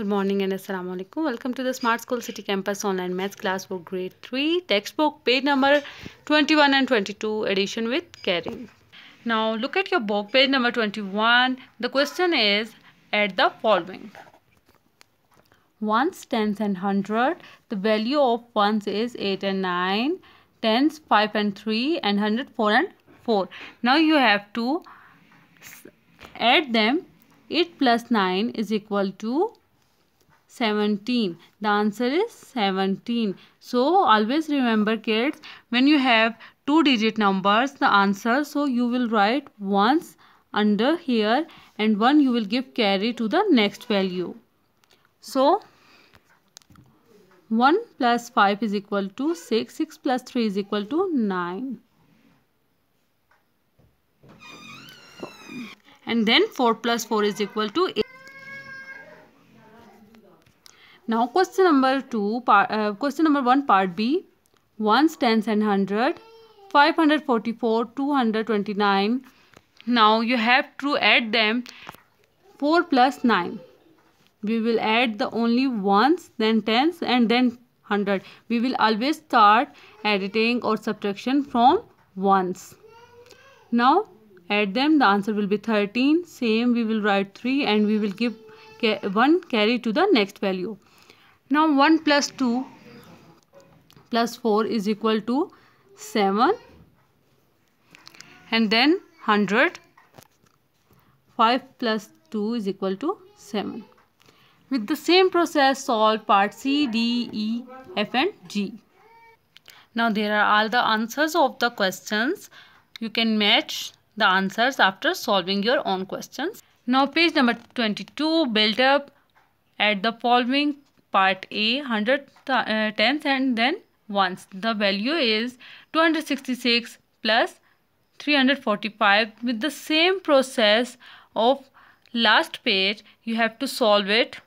Good morning and assalamu alaikum. Welcome to the Smart School City Campus online maths class for grade 3, textbook page number 21 and 22, edition with Karen. Now look at your book, page number 21. The question is add the following. Ones, tens and hundred. The value of ones is 8 and 9, tens 5 and 3 and hundred 4 and 4. Now you have to add them. 8 plus 9 is equal to 17 the answer is 17 so always remember kids when you have two digit numbers the answer so you will write once under here and one you will give carry to the next value so 1 plus 5 is equal to 6 6 plus 3 is equal to 9 and then 4 plus 4 is equal to 8 now question number 2, part, uh, question number 1 part B. Ones, tens and hundred. 544, 229. Now you have to add them 4 plus 9. We will add the only ones, then tens and then 100. We will always start editing or subtraction from ones. Now add them the answer will be 13 same we will write 3 and we will give 1 carry to the next value. Now 1 plus 2 plus 4 is equal to 7 and then 100 5 plus 2 is equal to 7. With the same process solve part C, D, E, F and G. Now there are all the answers of the questions. You can match the answers after solving your own questions. Now page number 22 Build up at the following part A 100 uh, tens and then ones. The value is 266 plus 345 with the same process of last page you have to solve it